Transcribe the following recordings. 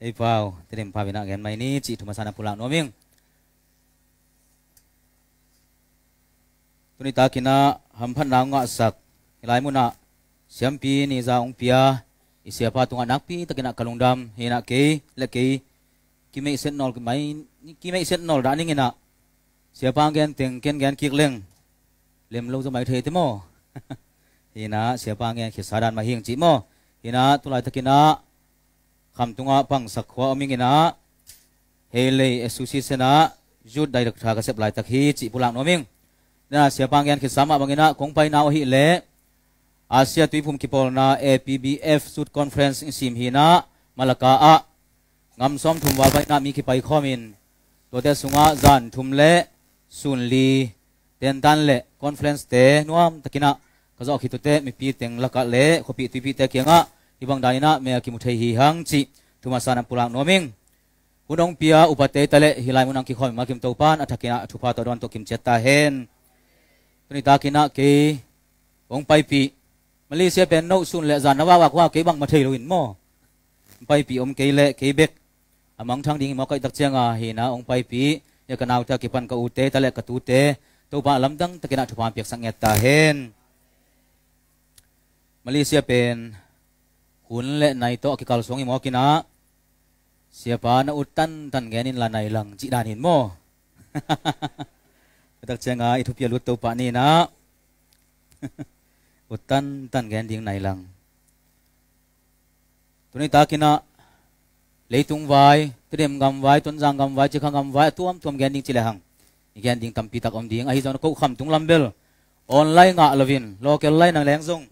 Đây vào, thế điểm pha Việt Nam ghen máy ní chị thua sana pula nó miếng. Tụi ta kina hầm phân nào ngọ sạc, lại muốn nọ siam pi ni ra ông pia, isia pa tung anak pi, ta kina kalung dam, hina kei, lệ kei, kim ấy sen nol máy, kim ấy sen nol đã nín nọ, siapa pa ghen tiếng ghen ghen kiệt leng, lem lâu cho máy thế thế mò, hina siapa pa ghen khi sa đàn mà hiền chỉ mò, hina tụi lại ta kina คำตุงอาปังสักขวามิงินะเฮเลเอสุชิเซนาจุดได้ดักทากระเสบลายตะฮีจีพลังโนมิงนาเสียพังยันคิดสามะบางยินะคงไปนาวฮิเลอาเซียตุยพุมกิปอลนาเอพีบีเอฟสุดคอนเฟรนซ์อินซิมฮีนะมาลกาอะงำซ้อมทุมวาไปนามีคิไปข้อมินตัวเตสุงอาจันทุมเลสุนลีเต็นตันเลคอนเฟรนซ์เตนวมตะกินะก็จะเอาคิดตัวเตมีพีเต็งลักกะเลขบีตุยพีเตเกียงอะ ibang daina me ki muthei hi hang chi tuma sana pulang noming unong pia upate tale hilai munang ki khom makim topan athakina thupa to don to kim cheta hen tuni takina ke ong pai pi malaysia pen no sun le zan nawa wa kwa ke bang mathei loin mo pai pi om ke le ke bek amang thang ding mo kai tak chenga hi na ong pai pi ya kanau ta ki pan ka ute tale ka tu te to ba lamdang takina thupa piak sang ta hen malaysia pen kun le nai to ki kal suang imo kina siapa na utan tan genin la nai lang chi dan hin mo tak chenga Ethiopia lut to pa ni na utan tan gen ding nai lang tuni ta kina leitung vai trem gam vai ton jang gam vai chikhang gam vai tuam tuam gen ding chile hang gen ding tampi tak om ding ai zon ko kham tung lambel online nga lovin local line nang leng jong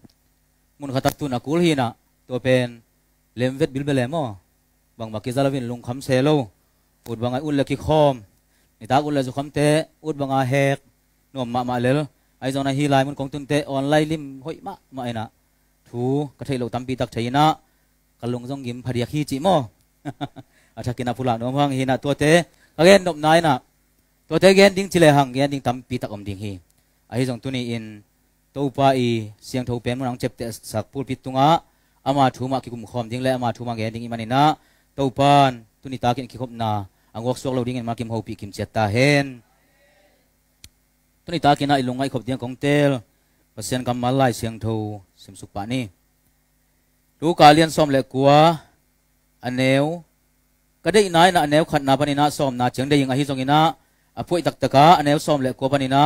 mun khatak tu na kul hi na ตัวเป็นเลมเวทบิลเบลมอบางบักกิซาลวินลุงคำเซโลอุดบางไออุ่นเล็กคอมนี่ตาอุ่นเล็กคำเตอุดบางไอเฮกนวมมามาเลลไอจงนาฮีไลมันคงตุนเตออนไลลิมหอยมามาไอนะทูกระเทยโลตัมปีตักเทยนะกลุงจงยิมพาริยาคีจิมออาชากินาฟุลานอมหังฮีนะตัวเตกเกนนบนายนะตัวเตเกนดิ้งจิเลหังเกนดิ้งตัมปีตักอมดิ้งฮีไอจงตุนีอินตัวปาอีเสียงทูเป็นมันอังเจ็บเตสักพูดปิดตุงอ่ะอามาถูมาคิกุมคอมดิ้งและอามาถูมาแกดิ้งอีมันนี่นะเต้าปานตุนิตากินคิคบนาอังวกสวกเราดิ้งมาคิมเฮาปีคิมเจตตาเฮนตุนิตากินน่าอิลุงไอขบดิ้งขงเตลปัสเซียนกำมาไลเสียงทูสิมสุปานี่ดูกาเลียนซ้อมเล็กกว่าอันเนวก็ได้นายนะอันเนวขัดนาปนินะซ้อมนาเชียงได้ยิงอาฮิซรงอินะอภวยตักตะกาอันเนวซ้อมเล็กกว่าปนินะ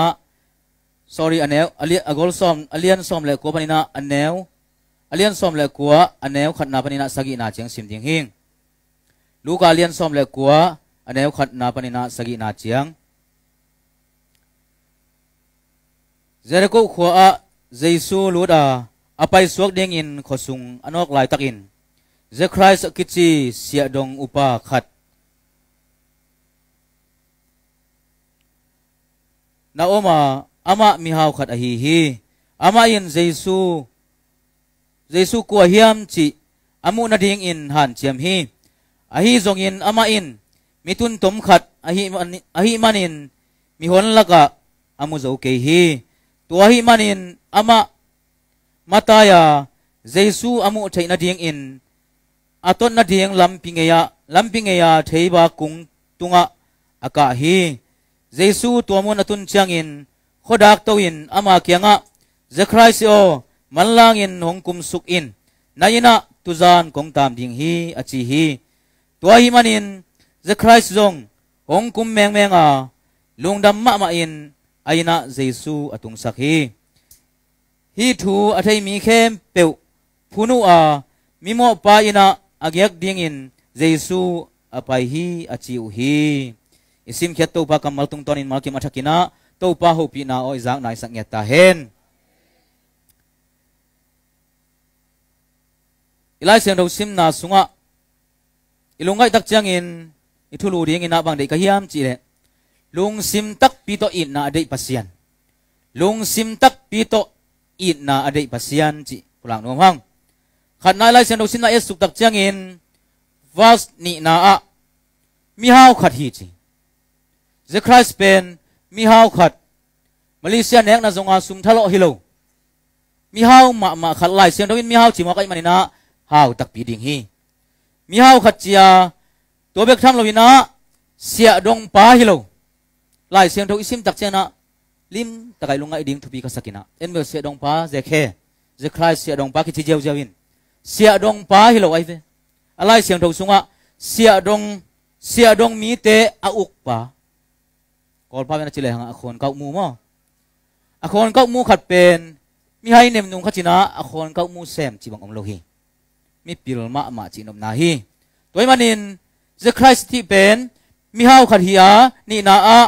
sorry อันเนวอเลียนอโกลซ้อมอเลียนซ้อมเล็กกว่าปนินะอันเนวอเลียนสมเลกัวอันแนวขัดนาปนินาสกินาเจียงสิมจิงหิงลูกาเลียนสมเลกัวอันแนวขัดนาปนินาสกินาเจียงเจริโกขัวอาเจสูลูดาอภัยสวกเดียงอินขอสุงอนอกลายตักอินเจครายสกิจีเสียดงอุปาขัดนาโอมาอามามิฮาวขัดอหีฮีอามาอินเจสู Giêsu của hiam chỉ amu na ding in han chiam hi ahi zong in ama in mi tun tom khat ahi man ahi manin mi hon laka amu zo ke hi tu ahi manin ama mataya Giêsu amu thai na ding in aton na ding lampingeya lampingeya thei ba kung tunga aka hi Giêsu tuamun atun changin khodak in ama kianga Christ o manlangin hongkum sukin naina tuzan kong tam ding hi achi hi tua hi manin the christ zong hongkum meng meng a lungdam ma ma in aina jesu atung sakhi hi thu athai mi khem peu phunu a mimo pa ina agyak ding in jesu apai hi achiu hi isim khet to pa kamal tung ton in ma ki ma mathakina to pa ho pi na oi zang nai sang ta hen ilai sen đầu sim na sunga ilungai tắc chiang in ít ithulu ding ina bang để ka hiam chỉ le lung sim tắc pi to in na dei pasian lung sim tắc pi to in na dei pasian chỉ, pulang nom hang khat na lai sen đầu sim na es tắc tak in vas ni na a mi hau khat hi chỉ, the christ pen mi hau khat malaysia nek na zonga sum thalo hilo mi hau ma ma khát lai sen ro in mi hau chi ma kai na hào tak pi ding hi mi hao khat chia to bek tham loina sia dong pa hi lo lai siang tho isim tak chena lim takai lunga iding thupi ka sakina en biết sia dong pa je khe je khai sia dong pa khi chi jeu jeu in sia dong pa hi lo ai lại alai siang sung sunga sia dong sia dong mi te a uk pa kol pa na chile hanga khon kau mu mo a khon kau mu khát pen mi hai nem nung khachina a khon kau mu xem chỉ bằng ông lo hi มิปิลมะมาจีนมนาฮีตัวมันินเจคริสที่เป็นมีฮาวขัดฮีานี่นาอะ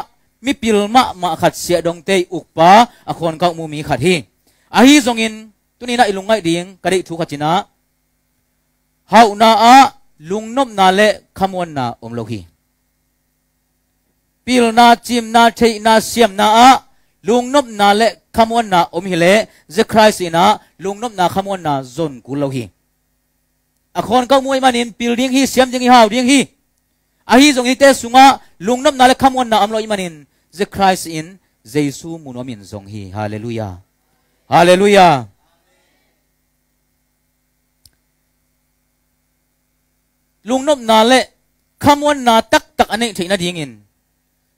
มิปิลมะมาขัดเสียดงเตยอุกปาอคนเขามูมีขัดฮีอาฮีทรงอินตัวนี้นะอิลุงไงดิ่งกระดิทุกขจินะฮาวนาอะลุงนบนาเลขมวนนาอมโลฮีปิลนาจิมนาเทนาเสียมนาอะลุงนบนาเลขมวนนาอมฮิเลเจคริสอินาลุงนบนาขมวนนาจนกุลโลฮี à con câu mua manin building hi siam jing hi hào ding hi à hi zong hi te sunga lung nấp na le kham on na am loi manin the Christ in Jesus munomin zong hi hallelujah hallelujah lung nam na le kham on na anh tak ane thina ding in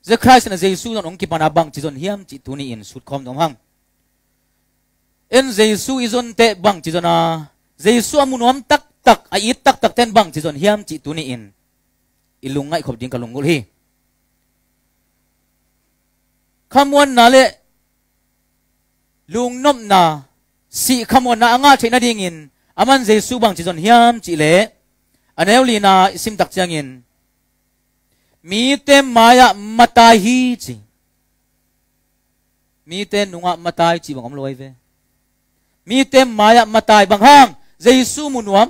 the Christ na Jesus non ông ki pana bang chỉ zon hiam chỉ tu ni in sut khom đồng hang en Jesus izon te bang chỉ chi à Jesus amunom tak tak ai it tak tak ten bang chi zon hiam chỉ tu ni in ilungai khop ding kalungul hi khamwan na le lung nom na si khamwan na anga thaina ding in aman je su bang chi zon hiam chỉ le aneu li na sim tak chang in mi te maya matahi chi mi te nunga matai chi bang om loi ve mi te maya matai bang hang jaisu munuam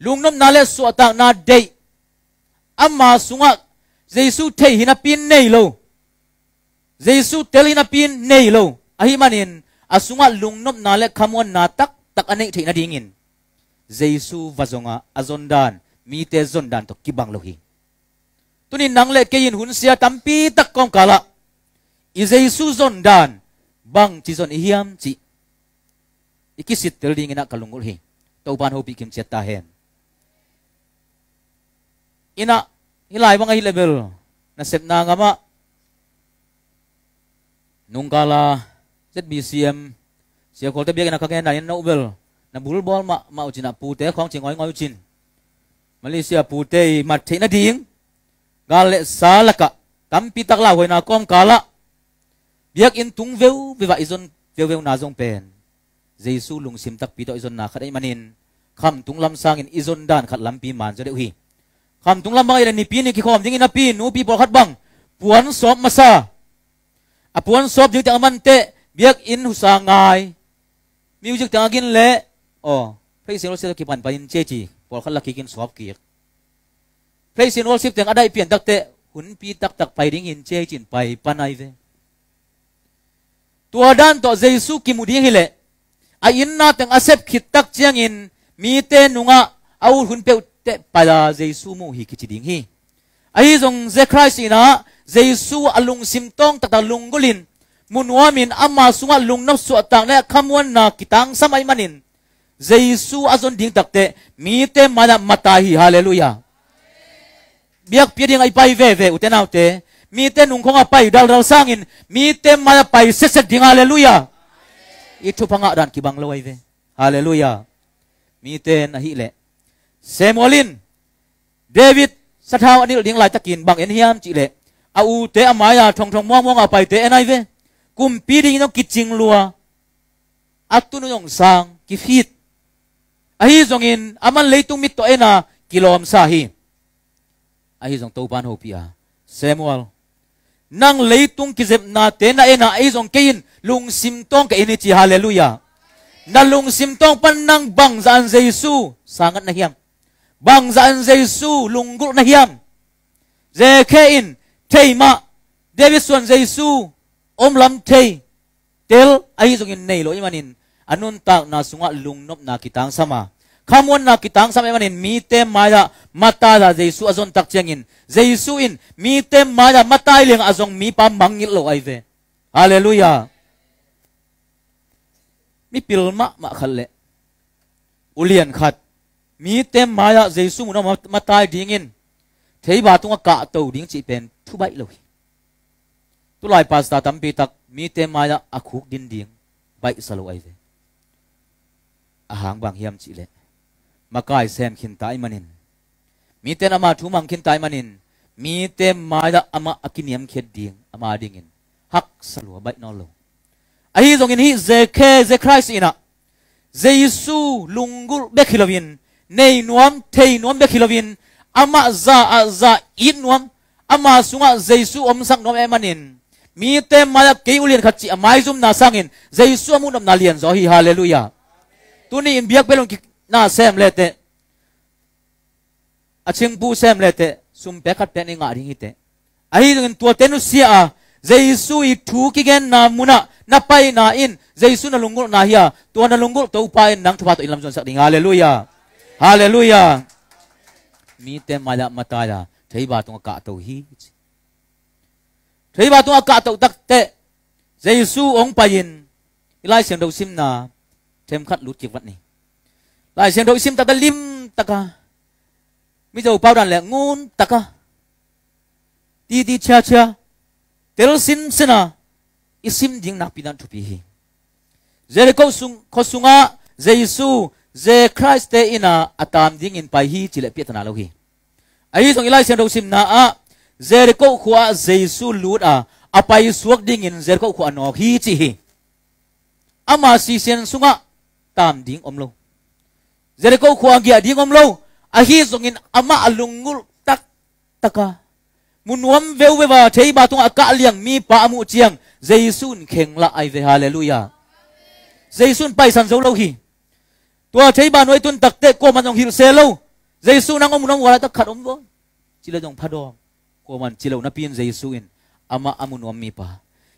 lungnom na le su atak na dei amma sunga jesu thei hina pin nei lo jesu tel hina pin nei lo ahi manin asunga lungnom na le khamon na tak tak anei theina dingin jesu vazonga azondan mi te zondan to kibang lohi tuni nangle kein hunsia tampi tak kom kala i jesu zondan bang chi zon hiam chi ikisit tel dingina kalungul hi to ban hobi kim cheta hen ina hilai bang hilabel level na sep na nga ma nungkala ZBCM sia kol te biak na ka ken na no bel na bulbol ma ma uchina pu te khong chingoi ngoi chin Malaysia pu te na ding gale salaka tampi tak la hoina kom kala biak in tung veu viva izon veu veu na zong pen Jesu lung sim tak pi izon na khat ai manin kham tung lam sang in izon dan khat lam pi man zo de hi คำตุงลำบ่ายในปีนี้ขี้ความจริงนะปีนูปีปอคัดบังปวนสอบมาซาอปวนสอบยึดจากมันเตะเบียกอินหุสางายมีวิจักต่างกินเละอ๋อพระเยซูคริสต์กี่ปันปันเจจีปอคัดลักกินสอบเกียรพระเยซูคริสต์ยังอะไรเปลี่ยนตักเตะหุ่นปีตักตักไปริงอินเจจินไปปันไอเตัวดันต่อเยซูกิมุดิ้งเละไออินน่าต้องอเซบขิดตักเจียงอินมีเตนุงะเอาหุ่นเปี้ย te pada jesu mu hi kichiding hi ai jong ze christ ina jesu alung simtong tata lungulin munwamin ama sunga lungnaw su atang na khamwan na kitang samai manin jesu azon ding takte mi te mana mata hi hallelujah biak piring ai pai ve ve utenaute mi te nung khong apai dal dal sangin mi te mana pai se se ding hallelujah itu panga dan kibang lawai ve hallelujah mi te na hi le Samuelin David sát hao anh điện lại tắc kín bằng anh hiam chị lệ à u tế à à thong thong mua mua à bài tế anh ai về cùng pi đi nó kí chinh lùa yong sang kí phít à hi zong in à man lấy tung to anh à, kilom sa hi à hi zong tàu ban hô pi Samuel nang lấy tung kí zep na tế na anh à hi zong kein lung sim tong cái anh chị hallelujah na lung sim tong pan nang bang zan jesu sangat na hiang bằng vâng, dàn dạ Giêsu lùng gục na hiam dê khe in thầy mà David xuân Giêsu ôm lắm thầy tel ai dùng in này lỗi mà nhìn anun tak na sunga lung nop na kitang sama à. khamon na kitang sama manin mi te maya mata la Jesu azon tak chengin Jesu in mi te maya mata leng azong mi pa mangil lo aive haleluya mi pilma ma khalle ulian khat mi tem maya jesu mu na matai ding in thei ba tunga ka to ding chi pen thu bai lo tu lai pasta tampi tak mi tem maya akhuk din ding bai salo ai ve a hang bang hiam chi le makai sem khin tai manin mi ten ama thu mang khin tai manin mi tem maya ama akiniam khet ding ama ding in hak salo bai no lo ahi zongin hi ze khe ze christ ina jesu lungur bekhilovin nei nuam thei nuam be kilovin, ama za a za in nuam ama sunga jaisu om sang nuam emanin mi te maya ke ulien khachi amai zum na sangin jaisu amu nam na lian zo hi hallelujah tuni in biak belong ki na sem lete aching bu sem lete sum pe khat pe ni nga ringi te ahi ding tu tenu sia a jaisu i thu ki gen na muna na pai na in jaisu na lungul na hiya tu na lungul to pa in nang thuwa to ilam jon sak ding hallelujah Hallelujah. Mi te mala matala. Thấy bà tung cả tàu hi. Thấy bà tung cả tàu tắc tệ. Giêsu ông payin. Lai xem đầu sim na. Thêm khát lút chiếc vật này. Lai xem đầu sim ta ta lim ta ca. Mi dầu bao đàn lẹ ngôn ta ca. Đi đi cha cha. Tel sim sin na. Isim ding na pinan chupi hi. Jericho sung Giê-su ze christ te ina atam ding in pai hi chile pia tana lo hi ai song ilai sen ro sim na a ze ko khuwa jesu lut a apai suak ding in ze ko khuwa no hi chi hi ama si sen sunga tam ding om lo ze ko khuwa gi ding om lo a hi song in ama alungul tak taka munuam veu vewa thei ba tung aka liang mi pa mu chiang jaisun khengla ai ve hallelujah jaisun pai san zo lo hi tua thấy bà nói tuân tặc tệ cô mà dòng hiểu xe lâu giê su năng ông nông gọi là tắc khát ông vô chỉ là dòng phát đồ cô mà chỉ là nó pin giê su in ama amu om mi pa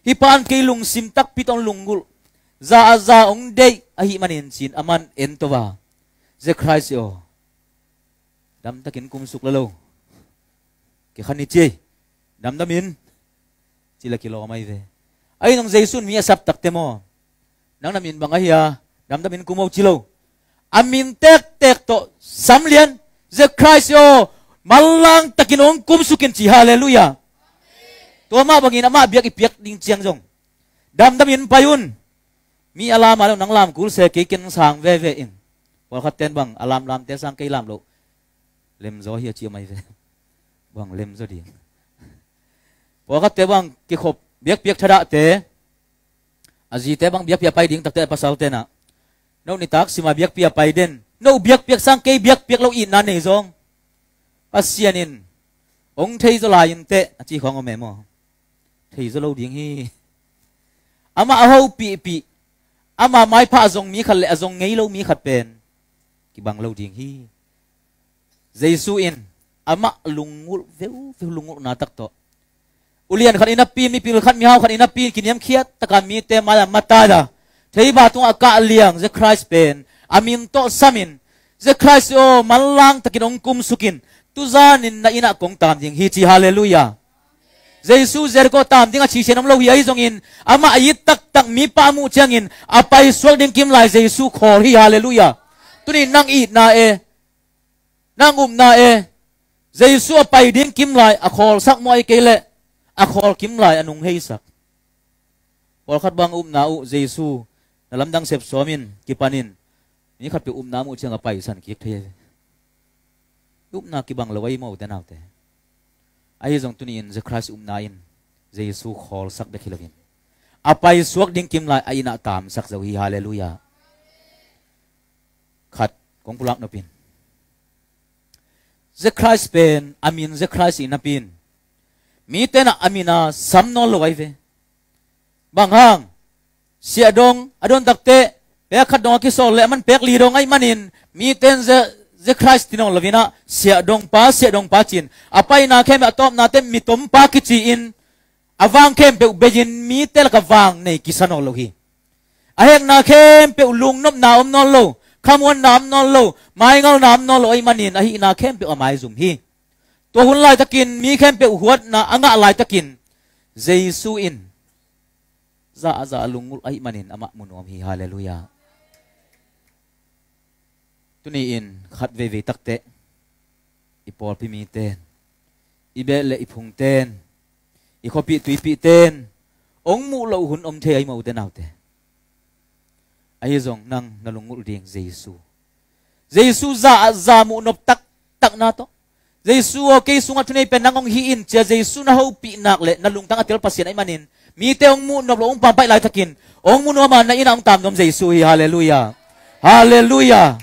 hi pan kei lung sim tak lung gul, za za ong dei a hi manin sin aman en tova ze christ yo ta takin kum suk lalo ke khani che dam dam in chỉ là kilo mai về ấy nông giây sun mi asap tak temo nang namin bang ahia dam dam in chỉ chilo amin tek tek to samlian the Christ yo malang takin ong kum sukin chi hallelujah to ma bangin ama biak ipiak ding chiang jong dam dam in payun mi alam alo nang lam kul se ke ken sang ve ve in wa khat ten bang alam lam te sang ke lam lo lem zo hi chi mai ve bang lem zo di wa khat te bang ki khop biak biak thada te aji te bang biak biak pai ding tak te pasal te na no ni tak sima biak pia pai den no biak biak sang ke biak biak lo in na ne zong pasian in ong thei zo lai in te chi khong me mo thei zo lo ding hi ama a pi pi ama mai pha zong mi khal le zong ngei mi khat pen ki bang lo ding hi jesu in ama lungul veu veu lungul na tak to ulian khan ina pi mi pil khan mi hau khan ina pi kiniam khiat taka mi te mala mata da thấy bà tung aka liang the Christ pen amin à, to samin the Christ o malang takin ong kum sukin tu zanin na ina kong tam ding hi chi hallelujah Jesus zerko tam dinga chi senam lo hi zongin ama à, ayit tak tak mi pa mu changin à, apai swal ding kim lai Jesus khor hi hallelujah tuni nang i na e nang um na e Jesus apai ding kim lai a khor sak moi kele a khor kim lai anung hei sak por khat bang um na u Jesus นลำดังเสพสวมินกิปานินนี่ขัดไปอุ้มน้ำอุ้เชียงกับไปสันกิจเทยอุบนากิบังลวไว้มาอุตนาเตอไอ้ทรงตุนีนจะคราสอุ้มนายนจะยิสุขอลสักเด็กิลวินอาไปสวกดิ้งกิมลายอ้ยนักตามสักจะวิฮาเลลูยาขัดของพลักนบินจะคราสเป็นอามินจะคราสอินับินมีแต่นอามินาสำนอลลวไว้เวบังหัง sia dong adon takte pe khat dong ki so le man pek li dong ai manin mi ten ze ze christ tino lovina sia dong pa sia dong pa chin apai na khem atop na tem mitom tom pa ki chi in avang khem pe bejin mi tel ka wang nei ki sanong lo na khem pe ulung nom na om non lo khamon nam non lo mai ngal nam non lo ai manin ahi na khem pe amai zum hi to hun lai takin mi khem pe huat na anga lai takin jesu in za za lungul ai manin ama munom hi hallelujah tuni in khat ve ve takte ipol pi mi ten ibe le iphung ten i khopi tui pi ten ong mu lo hun om the ai mo te naute ai zong nang na lungul ding jesu jesu za za mu nop tak tak na to jesu o ke sunga thunei pen nangong hi in che jesu na ho pi nak le na tang atel pasien ai manin mi te ong mu nop lo ong pam pai lai takin ong mu no ma na ina ong tam nom jesu hi hallelujah hallelujah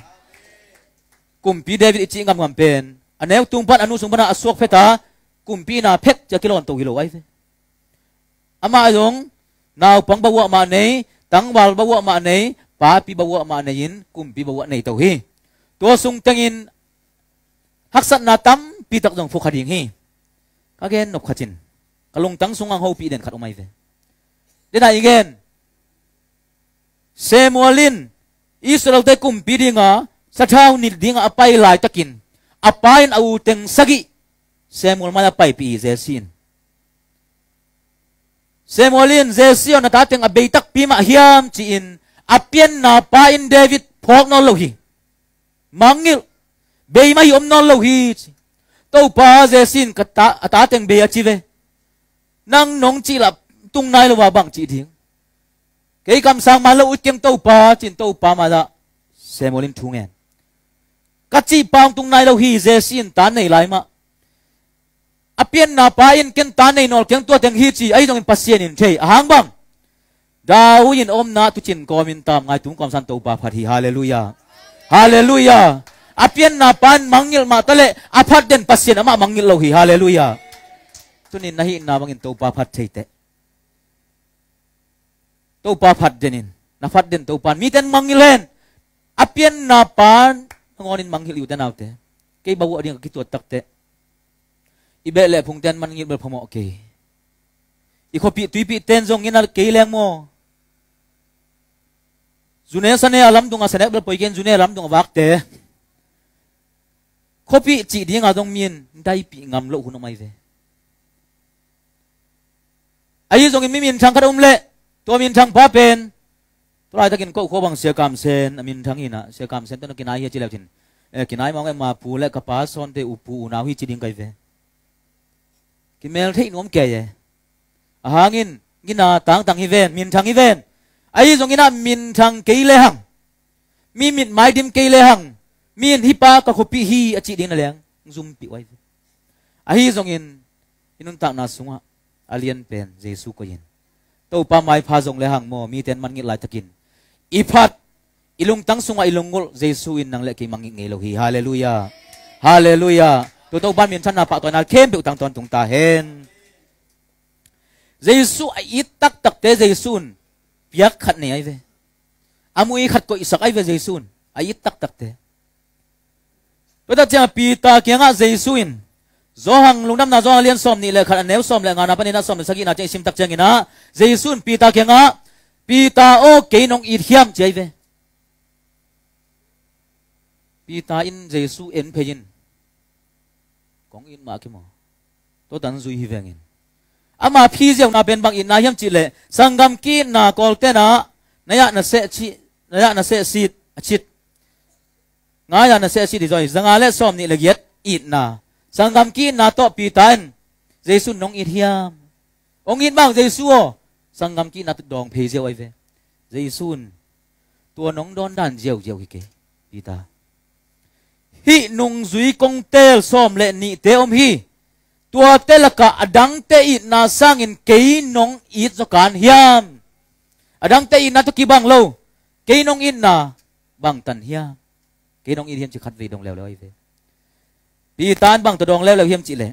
kumpi david ichi ngam ngam pen aneu tumpan anu sumbana asok pheta kumpi na phet cha kilon to hilo ai ama ayong naw pang bawa ma nei tangwal bawa ma nei papi bawa ma nein kumpi bawa nei to hi to sung tangin haksat na tam pi pitak jong phukha ding hi again nop khachin kalung tang sung ang ho pi den khat umai ve đi Then again. Samuelin Israel te kum pidinga sa thau ni dinga apai lai takin apain au teng sagi Samuel mana pai pi zesin Samuelin zesion na tateng abeitak pima hiam chiin apien à, na pain David phok no lohi mangil bei mai om no lohi to pa zesin kata atateng be achive nang nong chi la tung nai lo wa bang chi ding ke kam sang ma lo u kem to pa chin to pa ma da semolim thung en ka chi pang tung nai lo hi je sin ta nei lai ma apian à, na pa in ken ta nei nol keng to teng hi chi ai dong in pasien in thei à, hang bang daw in om na tu chin kom in tam ngai tung kom san to pa phat hi hallelujah hallelujah apian à, na pan mangil ma tale aphat den pasien ama mangil lo hi hallelujah tunin nahi na mangin to pa phat thei te tàu pa phát jenin na phát den tàu pan mi ten mangilen apian na pan ngonin mangil yu ten autte kei bawu ading ki tuat takte ibe le phung ten man ngil bel phomo ke i khopi tuipi ten jong inal ke leng mo june sane alam dunga sane bel poigen june alam dunga wakte khopi chi ding a dong min dai pi ngam lo huno mai ve ai zong mi min thang ka dom le ตัวมินทังพ่อเป็นตัวอะไรตะกินก็โคบังเสียกามเซนมินทังอินะเสียกามเซนตัวนักกินไอเฮจิเลวจินเออกินไอมองไอมาปูและกระป๋าซอนเตอุปูอุนาวฮิจิดิงไกเวกินเมลที่นุ่มแก่เยอาหางินกินนาต่างต่างฮิเวนมินทังฮิเวนไอ้ตรงกินนามินทังเกยเลหังมีมินไม้ดิมเกยเลหังมีนฮิปากะคุปิฮีอจิดิงนั่นแหละซุมปิไว้ไอ้ตรงกินอินุนตักนาสุงะอาเลียนเป็นเยซูก็ยิน tàu pa mai pha zong le hang mo mi ten man ngi lai takin Ipat ilung tang sunga ilung ngol jesu in nang le ki mangi ngelo hi hallelujah hallelujah to to ban min chan na pa to na kem biu tang ton tung ta hen jesu ai tak tak te jesun piak khat ne ai ve amui khat ko isak ai ve jesun ai tak tak te to da cha pi ta kya nga jesuin zo hang lungdam na zo lian som ni le khan neu som le nga na pani na som sagi na che sim tak cheng ina jaisun pita ke nga pita o ke nong i hiam chei ve pita in jaisu en phejin kong in ma ki mo to tan zui hi vengin ama phi jeu na ben bang in na hiam chi le sangam ki na kol te na na ya na se chi na ya na se sit chit nga ya na se chi di zoi zanga le som ni le giet it na sang Sangam ki na to pitan. Jesu nong it hiam. Ong in bang Jesu o. Sangam ki na to dong pe jeo ai ve. Jesu tua nong don dan jeo jeo ki ke. ta, Hi nung zui kong tel som le ni te om hi. Tua te laka adang te it na sang in kei nong it zo kan hiam. Adang te it na to ki bang lo. Kei nong it na bang tan hiam. Kei nong it hiam chỉ khát về đồng leo leo ai về pi tan bang to dong le le hiam chi le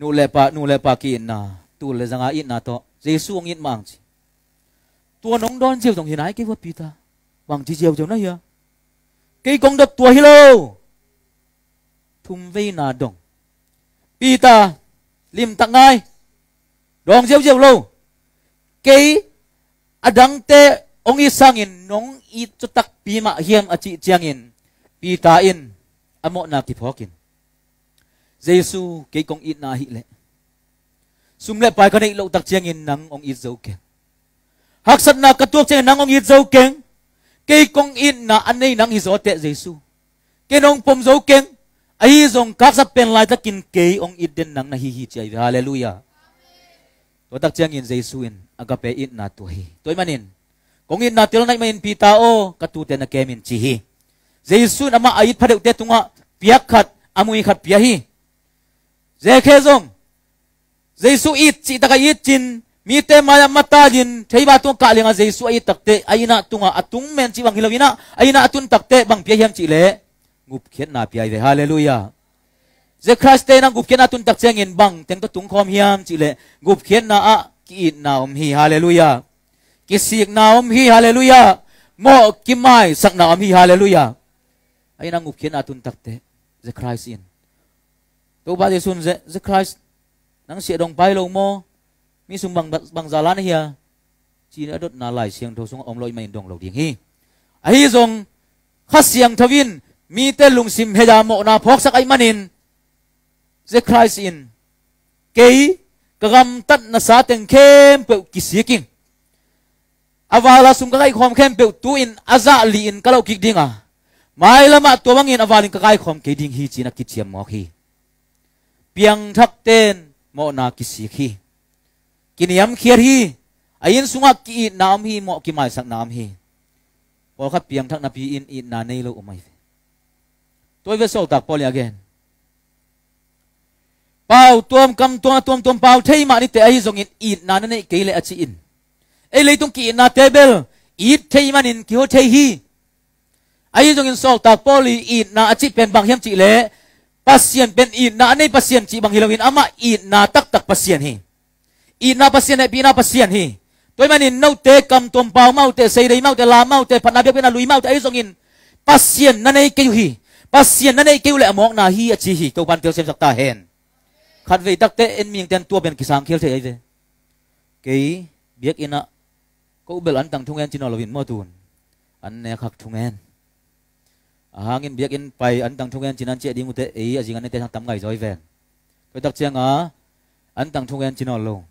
nu le pa nu le pa ki na tu le zanga in na to jesu ong in mang chi tua nong don chiêu dong hinai ke wa pi ta wang chi chiêu chong na ya cái công đập tua hilo thum vei na dong pi ta lim tặng ngay dong chiêu chiêu lâu cái adang te ong in nong itutak pima hiam a chiangin chiang in in amo na kipokin Giêsu cái con ít na hi lệ sum lệ bài con ấy lo tắc chiang in nang ông ít dấu keng hắc sắt na cắt tuốc chiang nang ông ít dấu keng cái con ít na anh ấy nang hi rõ tệ Giêsu cái nong pom dấu keng ai zong các sắp pen lại ta kinh cái ông ít đến nang na hi hi chạy hallelujah tôi tắc chiang in Giêsu in agape ít na tu hi tu manin kung in natil na mayin pitao katute na kemin chihi Jesus ama ait padeu te tunga piakhat amui khat piahi dễ khé zong Giêsu ít chỉ ta cái ít chín mi te maya mata jin thấy ba tung ka tắc tê, ai na aina tunga atung men chi bang na aina tắc tê bang pia hiam chi lệ, ngup khiet na pia de hallelujah je christ na ngup khiet na tun tak cheng in bang teng to tung khom hiam chi lệ, ngup khiet na a ki na om hi hallelujah ki sik na om hi hallelujah mo ki mai sak na om hi hallelujah aina ngup khiet na tắc tê, je christ in tu ba Jesus Jesus Christ nắng sia dong bay lâu mo mi sung bằng bằng bang jalan hia chỉ đã đốt na lại xiềng tho sung ông loi mai dong lo tiếng hi ai hi zong xiềng siang thawin mi te lùng sim he da mo na phok sắc ai in Jesus Christ in ke ka gam tat na sa teng khem pe ki kinh avala sung ka khom khem pe tu in aza dạ li in kalau kik dinga à. mai lama to bangin awalin ka kai khom ke ding hi chi na ki chiam mo hi piang thak ten mo na kisi khi kiniam khier hi ayin sunga ki nam hi mo ki mai sak nam hi po kha piang thak na pi in in na nei lo umai tôi với sau tak poli again pau tuom kam tua tuom tuom pau thei ma ni te ai zong in in na na nei ke le achi in ei le tung ki na table it thei man in ki ho thei hi ai zong in sau tak poli in na achi pen bang hiam chi le pasien ben i na nei pasien chi bang hiloin ama i na tak tak pasien hi i na pasien ai bina pasien hi toy manin no te kam tom pau mau te sei dei mau te la mau te pana bia na lui mau te ai zongin pasien na nei keu hi pasien na nei keu le amok na hi achi hi ko ban tel sem sakta hen khat ve tak te en mieng ten tua ben kisang khel te ai ve ke biek ina ko bel an tang thungen chinol lovin mo tun an ne khak thungen hang in biếc ờ, in pai ờ, an tang thung en chinan che ding ute e a jing an te thang tam ngai zoi ven koi tak chiang a an tang thung en chinol lo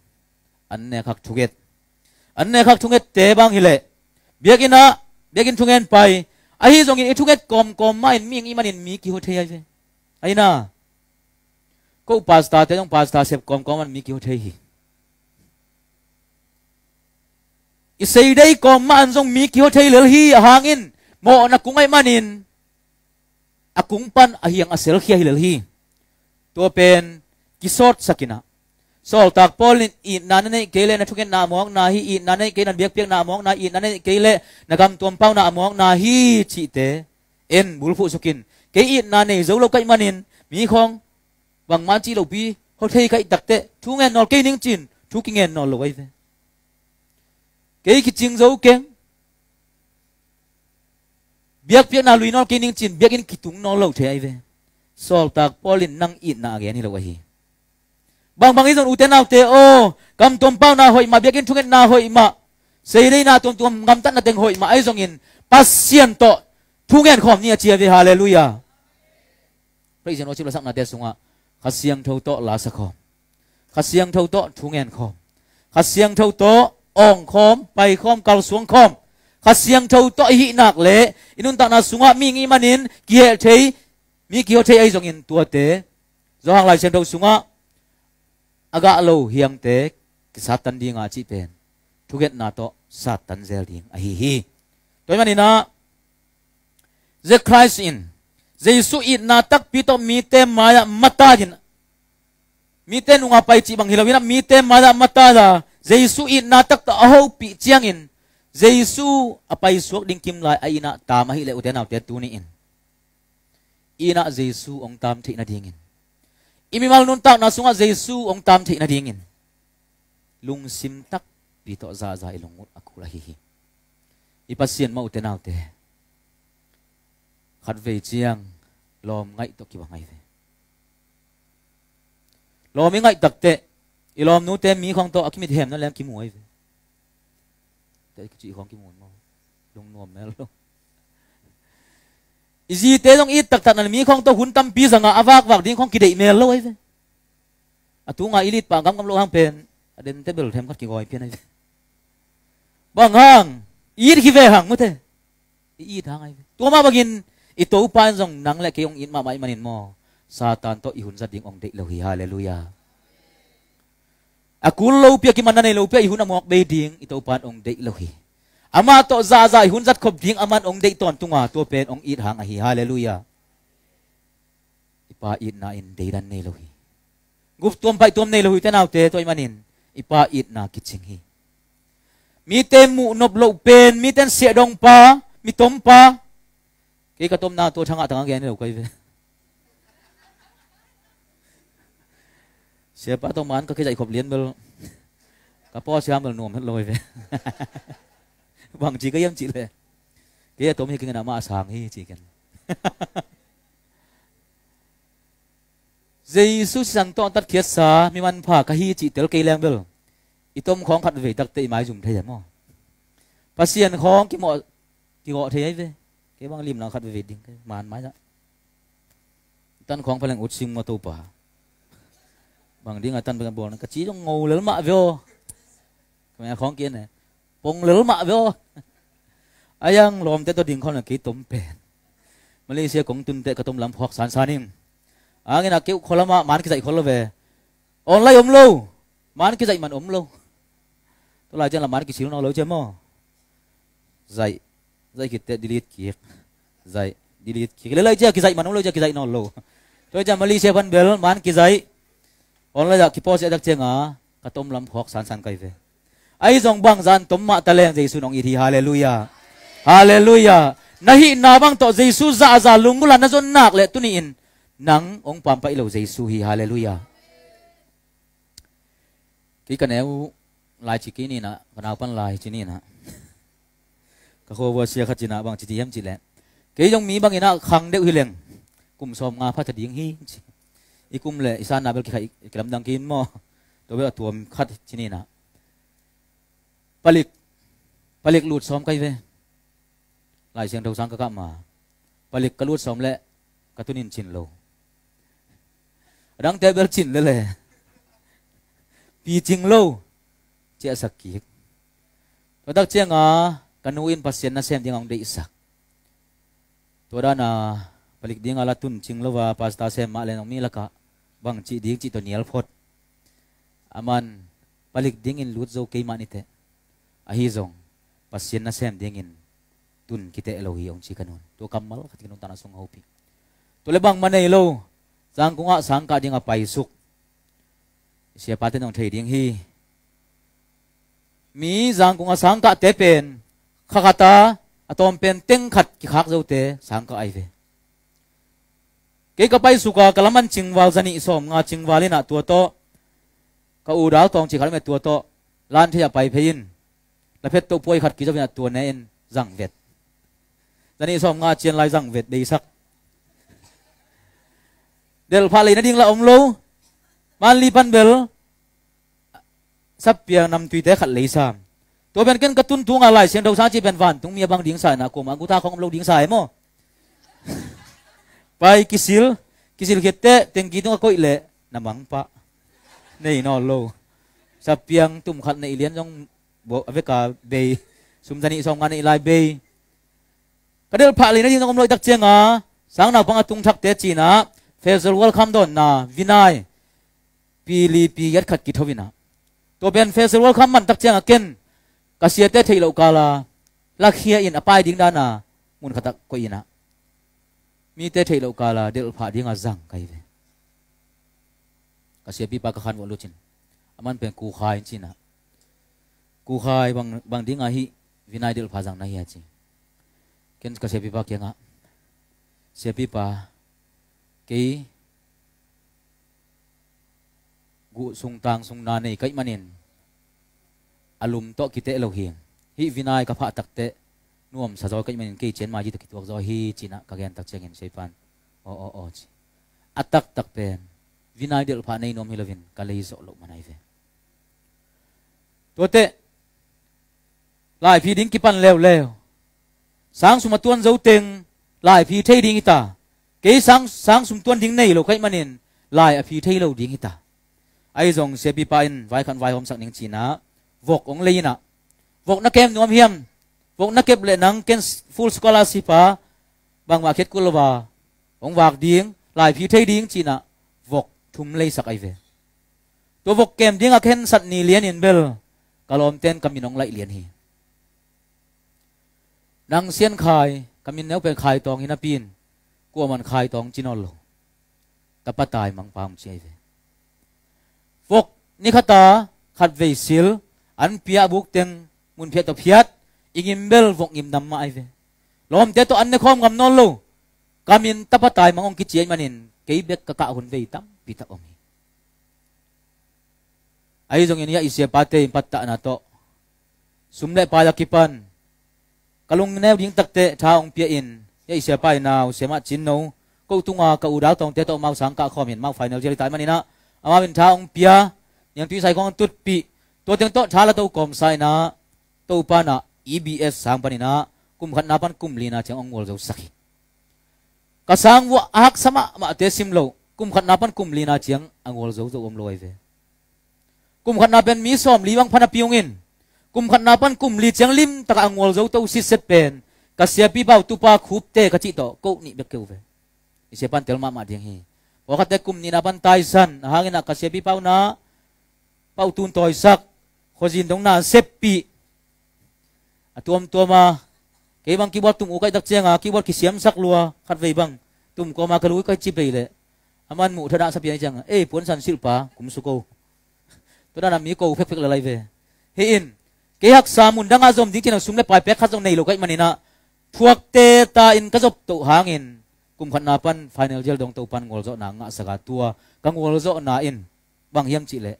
an ne khak thuget an ne khak thuget te bang hile biếc in a biếc in thung en pai a hi zong in thuget kom kom ma in ming iman in mi ki ho thei ai ve ai na ko pasta te jong pasta sep kom kom an mi ki ho thei hi isay day kom ma an zong mi ki ho thei lel hi hang in mo na kungai manin akungpan ahiang asel khia hilel hi to pen kisot sakina sol tak polin i nanane kele na thuken na mong na hi i nanane ke nan biak piak na mong na i nanane kele na gam tom pau na mong na hi chi te en bulphu sukin ke i nane zo lo kai manin mi khong wang man chi lo bi ho thei kai takte thungen nol ke ning chin thuking en nol lo wai ve ke ki ching zo keng biết piak na lui kinh kining biết biak in kitung no lo thế ai ve sol tak polin nang ít na ge này lo hi bang bang izon uten au te o cầm tom bao na hoi ma biak in thungen na hội mà xây dei na tom tom ngam tat na teng hội mà ai zong in pasien to thungen khom như chia ve hallelujah praise no chilo sak na te sunga khasiang thâu to la sa khom khasiang thâu to thungen khom khasiang thâu to ong khom bay khom cầu xuống khom siang thâu to hi nak le inun ta na sunga mi ngi manin ki he thei mi ki ho thei ai jong in tua te zo hang lai siang thâu sunga aga lo hiang te ki satan ding a chi pen thuget na to satan zel ding a hi hi toy na, the christ in jesu it na tak pi to mi te maya mata jin mi te nunga pai chi bang hilawina mi te maya mata da jesu it na tak ta ho pi chiang in Giêsu apai suak ding kim lai ai na ta ma hi le uten autte tu ni in ina Giêsu ông tam thi na ding in imi mal nun ta na sunga Giêsu ông tam thi na ding in lung sim tak pi to za za ilongut akula hi hi ipasien ma uten autte khat ve chiang lom ngai to ki ba ngai ve lom ngai takte ilom nu te mi khong to akimit hem na lem ki muai ve te chị không kim muốn mau đông nuông mèo luôn gì thế dòng ít tật tật này mi không tôi huấn tâm pi rằng à vác vác đi không kỳ đệ mèo lâu ấy à tu ngay ít bằng cam cam lô hàng pen đến tế bel thêm các kỳ gọi pen này bằng hàng ít khi về hàng mới thế ít hàng ấy tôi mà ít ito upan dòng nắng lại cái ông ít mà mãi mà nhìn mò Satan to ihun sa ding ong dek lo hi hallelujah Aku lo pia ki manane lo pia ihuna mok be ding ito pan ong dei lohi. hi. Ama to za za ihun zat khop ding aman ong dei ton tunga to pen ong it hang hi hallelujah. Ipa it na in dei dan ne lohi. hi. Gup tuom pai tuom ne lo hi te nau te to imanin. Ipa it na kitching hi. Mi te mu nop lo pen mi ten se dong pa mi tom pa. Ke ka tom na to thanga tanga gen lo kai sẽ bắt tông mán có cái dạy khổng liên bơ cả po xem là nồm hết lôi về bằng vâng, chỉ cái em chị lệ cái tôm như cái nào mà sáng hi chỉ cần Jesus sang to tat khiết sa mi man pha ka hi chi tel ke leng bel i tom khong khat ve tak te mai zum thai mo pasien khong ki mo ki go thai ve ke bang lim na khat ve ding man mai da tan khong palang ut sim ma to pa bằng đi ngay tân bằng buồn cái chí trong ngô lớn mạ vô mẹ khó kia này bông lớn mạ vô ai ăn lòm tết tôi đình con là kỹ tôm bền Malaysia cũng tuân tệ cái tôm lắm hoặc sàn sàn im à nghe nào kêu khó lắm mà mán cái dạy khó lắm về online ống lâu mán cái dạy mà ống lâu tôi lại cho là mán cái xíu nó lâu chứ mò dạy dạy kịch tệ đi delete kiệt dạy delete kiệt lấy lấy chưa cái dạy mà ống lâu chưa cái dạy nó lâu tôi cho Malaysia phân biệt mán cái dạy online da kipo se dak chenga ka tom lam khok san san kai ve ai zong bang zan tom ma ta leng jesu nong iri hallelujah hallelujah nahi na bang to jesu za za lungula na zon nak le tuni in nang ong pam pa ilo jesu hi hallelujah ki ka neu lai chi ki ni na kana pan lai chi ni na ka kho wa sia kha na bang chi ti yam chi le ke jong mi bang ina khang deu hi leng kum som nga pha thading hi ikum le isan nabel ki khai kelam dang kin mo to be tuam khat chini na palik palik lut som kai ve lai siang thau sang ka ka ma palik kalut som le katunin chin lo rang tebel chin le le pi ching lo che sakik to dak chenga kanuin pasien na sem ding ang de isak to dana ลิกดิ่งอาลาตุนจิงลว่าปาสตาเซมาเลนองมีละกะบังจีดิ่งจีตัวเนียลพดอามันปลิกดิ่งอินลูดโจเกมานิเตอะฮิซงปัสเซนนาเซมดิ่งอินตุนกิเตเอโลฮีองจิกันนตัวคำมัลขัดกินนตานาสงฮาปิตัวเลบังมันเอโลสังกุงะสังกัดิ้งอภัยสุขเสียพัปาเตนองเทยดิ่งฮีมีสังกุงะสังกัดเตเป็นขกาตาอะตอมเป็นเต็งขัดกิคักเจ้าเตสังกัดไอเวเกก็ไปสุกากลมันจิงวาลจนิสมงาจิงวาลินะตัวโตก็อูดาวตองจิขันเมตัวโตลานที่จะไปเพยินและเพชรตัวป่วยขัดกิจวัตรตัวแน่นจังเวทจนิสมงาเจียนลายจังเวทดีสักเดลพาลีนัดิ่งละอมโลมันลีปันเบลสับเปียนำตุยเตขัดเลยซามตัวเป็นกันกระตุ้นทุงอะไรเสียงดาวสาจีเป็นวันตุงมีบางดิ้งสายนะกลุ่มอังกุตาของอมโลดิ้งสายมั้ pai kisil kisil kete teng kidung ko ile namang pa nei no lo sa piang tum khat na ilian jong bo ave ka be sumdani song ngani lai be kadel pha le na jing kom loi tak chenga ah. sang na panga tung thak te na, fezol welcome don na vinai pili pi yat khat ki thovina to ben fezol welcome man tak chenga ah, ken kasiate thailo kala lakhia in apai ding dana mun khata ko ina mi te thei lo kala la del pha dinga zang kai ve ka se bi pa ka khan wo lu chin aman pen ku khai chin na ku khai bang bang dinga hi vinai del pha zang na hi chi ken ka se bi pa ke nga se bi pa ke gu sung tang sung na nei kai manin alum to kite lo hiang hi vinai ka pha takte nuam sa zoi kan men ki chen ma ji to kituak zoi hi china ka gen tak chengin pan, o o o chi atak tak pen vinai del pha nei nom hilovin ka lei zo lo manai ve tote lai phi ding ki pan leo leo sáng sum tuan zo teng lai phi thei ding ta, ke sáng sáng sum tuan ding nei lo khai manin lai a phi thei lo ding ta, ai zong se pi pa in vai khan vai hom sak ning china vok ong leina vok na kem nuam hiam พวกนักเก็บเลนังเกนฟูลสกอลาสิปาบางว่าเข็ดกุลวาองวากดิ้งลายพีเทดิ้งจีน่ะวกทุมเลยสักไอเวตัววกเกมดิ้งอาเ็นสัตนีเลียนอินเบลกลอมเต้นกามินองไลเลียนฮีนังเซียนขายกามินเนวเป็นขายตองฮินาปีนกัวมันขายตองจีนอลลแตะปะตายมังปามเยเววกนิคตาขัดเวซิลอันเปียบุกเต็งมุนเพียตเพียต ingim bel vong im nam ma ai ve lom te to an ne khom gam non lo kamin tapatai mangong kichien manin keibek kaka hun ve tam pita omi ai jong inia isia pate impatta na to sumle pala kipan kalung ne ding takte tha ong pia in ya isia pai na sema chin no ko tunga ka u dau tong te to mau sang ka khom hin mau final jeli tai manina ama bin tha ong pia yang tu sai kong tut pi to teng to tha la to kom sai na to pa na EBS sang panina kum khan na kum lina chang angol zo sakhi ka sang wa ahak sama ma te simlo kum khan na pan kum lina chang angol zo zo om loi ve kum khan na pen mi som liwang phana in kum khan na kum li chang lim taka angol zo to si set pen ka sia pi bau tu pa khup te ka chi to ko ni be ve ise tel ma ma ding hi wakate kum ni na pan san hangin ka sia pi pau na pau tun toy sak khojin dong na sepi tuam tuama ke bang keyboard tum ukai dak chenga keyboard ki siam sak lua khat vei bang tum ko ma kalui kai chi pei le aman mu thada sa pian chang e pon san silpa kum su ko to da mi ko phek phek la lai ve he in ke hak sa mun danga zom ding tina sum le pai pek trong này lúc lo mà manina thuak te ta in ka zop to hangin kum khat na pan final jel dong tụ pan ngol zo na ngã saka tua kang ngol zo na in bang hiem chỉ lệ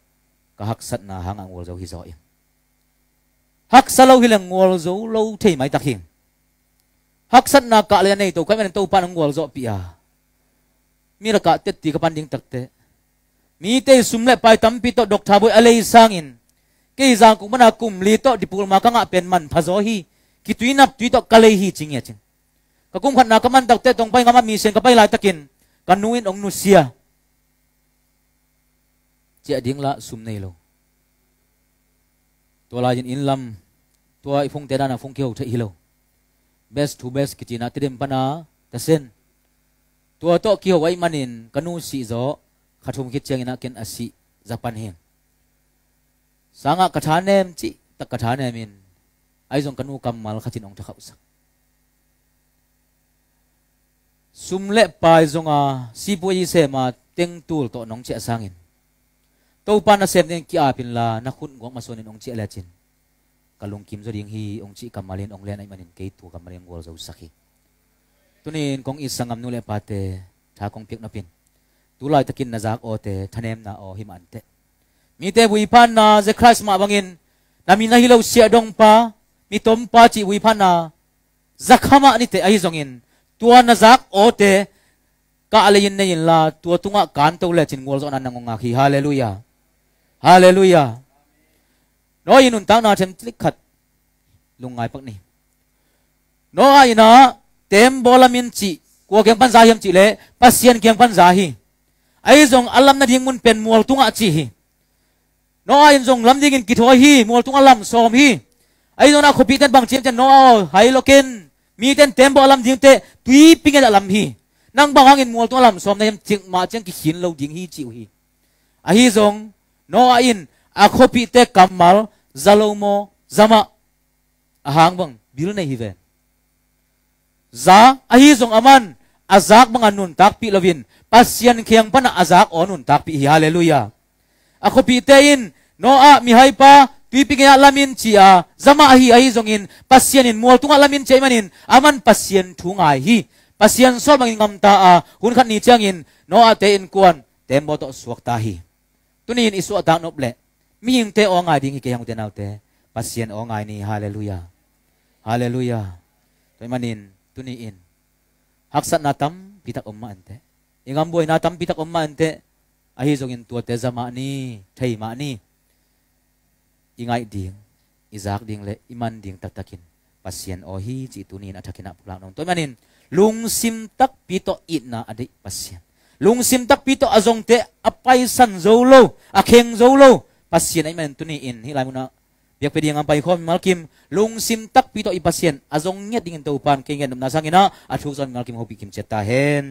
cái hak sat na hang ngol zo hi zo in hắc sa lâu hi là ngồi dấu lâu thì máy tạc hiền hắc sắt na cả lên này tàu cái bên tàu pan ngồi dọ pia à. mi là cả tết tì cái pan đinh tắc tệ mi tê sum lại bài tâm pi tọt độc thà bôi alay sang in cái giang cũng bana cùng li tọt đi pul mà các ngạ bền mặn phá gió hi ki tuy nạp tuy tọt kalay hi chính nhẹ chính các cũng khăn na các man tắc tệ tông bay ngắm mi sen các bay lại takin kanuin ong nusia chị điếng lạ sum này lâu ตัวลายอินลัมตัวไอฟงเตดานาฟงเขียวใช่ฮิโล best to best กิจนาติดมปนาแต่เส้นตัวโตเขียวไว้มันินกนูสีโซขัดชมคิดเชียงนักเกนอสิจัปันเฮงสังกัดฐานเนมจิตกัดฐานเนมินไอซงกนูกำมัลขัดินองจะเข้าสักสุมเละปายซงอาสีปุยเสมาเต็งตูลโตน้องเจสังอิน to pa na sem nen ki apin la na khun ngok ma sonin ong chi ala chin kalung kim zo ding hi ong chi kamalin ong len ai manin ke tu kamalin wal zo sakhi tunin kong isangam nule pate tha kong pik na pin tulai takin na zak ote thanem na o himante mi te bui pan na ze christ ma bangin nami na hilo sia dong pa mi tom pa chi bui pan na zakhama ni te ai zongin tua na zak ote ka aleyin ne yin la tua tunga kan to le chin wal zo na ngonga hi hallelujah Hallelujah. No in untang na chem tlik khat lungai pak ni. No ai na tem bolamin chi ko kem pan zahiam chi le pasien kem pan zahi. Ai zong alam na ding mun pen mual tunga chi hi. No ai zong lam ding in kithoi hi mual tunga lam som hi. Ai zong na khopi ten bang chem chen no hai loken mi ten tem bolam ding te tui pinga lam hi. Nang bang hangin mual tunga lam som na chem ching ma chen ki hin lo ding hi chi hi. Ai zong no in a copy te kamal zalomo zama ahang bang bil nei hi ve za a hi zong aman azak bang anun tak pi lovin pasian khiang pana azak onun tak pi hi hallelujah a copy te in no a mi hai pa tuipi nga lamin chia zama hi ahi in, pasien in mual tunga lamin chia manin aman pasien thunga hi pasien so mangin ngam ta a hun khat ni chang in, no ate in kuan tembo to suak ta hi tunin isu adang no ble te onga ding ke yang denal pasien onga ni haleluya haleluya toy manin tunin haksat natam pitak umma ante ingam natam pitak umma ante ahi jongin tu te zama ni thai ma ding izak ding le iman ding tak pasien ohi tunin atakin apulang nong toy manin lung sim tak pito itna adik pasien ลุงซิมตักปีโตอาจงเตอไปสันโจโลอเคงโจโลปัสเซียนไอ้มันตุนีอินฮิไลมุนะเบียกไปดีงามไปขอมมัลคิมลุงซิมตักปีโตอีปัสเซียนอาจงเงียดิ่งเตอปานเคียงเงินนมนาสังกินะอาุูซอนมัลคิมฮอบิคิมเจตตาเฮน